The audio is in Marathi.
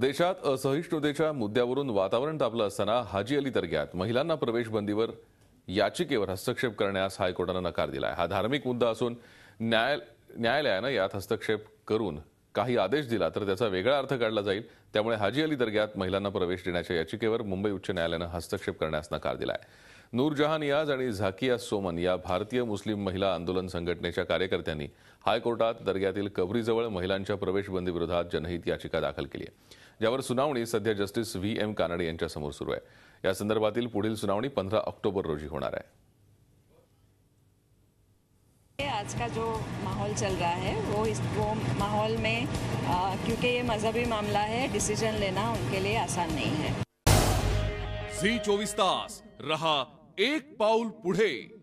देशात असहिष्णुतेच्या मुद्द्यावरून वातावरण तापलं असताना हाजी अली दर्ग्यात महिलांना प्रवेश बंदीवर याचिकेवर हस्तक्षेप करण्यास हायकोर्टानं नकार दिला हा धार्मिक मुद्दा असून न्यायालयानं यात हस्तक्षेप करून काही आदेश दिला तर त्याचा वेगळा अर्थ काढला जाईल त्यामुळे हाजी अली दर्ग्यात महिलांना प्रवेश देण्याच्या याचिकेवर मुंबई उच्च न्यायालयानं हस्तक्षेप करण्यास नकार दिला नूरजहान याज आणि झाकिया सोमन या भारतीय मुस्लिम महिला आंदोलन संघटनेच्या कार्यकर्त्यांनी हायकोर्टात दर्ग्यातील कबरीजवळ महिलांच्या प्रवेशबंदीविरोधात जनहित याचिका दाखल केली आहे ज्यावर सुनावणी सध्या जस्टिस व्ही एम कानडे यांच्यासमोर सुरू आहे या संदर्भातील पुढील सुनावणी पंधरा ऑक्टोबर रोजी होणार आहे आज का जो माहौल चल रहा है वो इस वो माहौल में क्योंकि ये मजहबी मामला है डिसीजन लेना उनके लिए आसान नहीं है जी चोवीस तास रहा एक पाऊल पुढे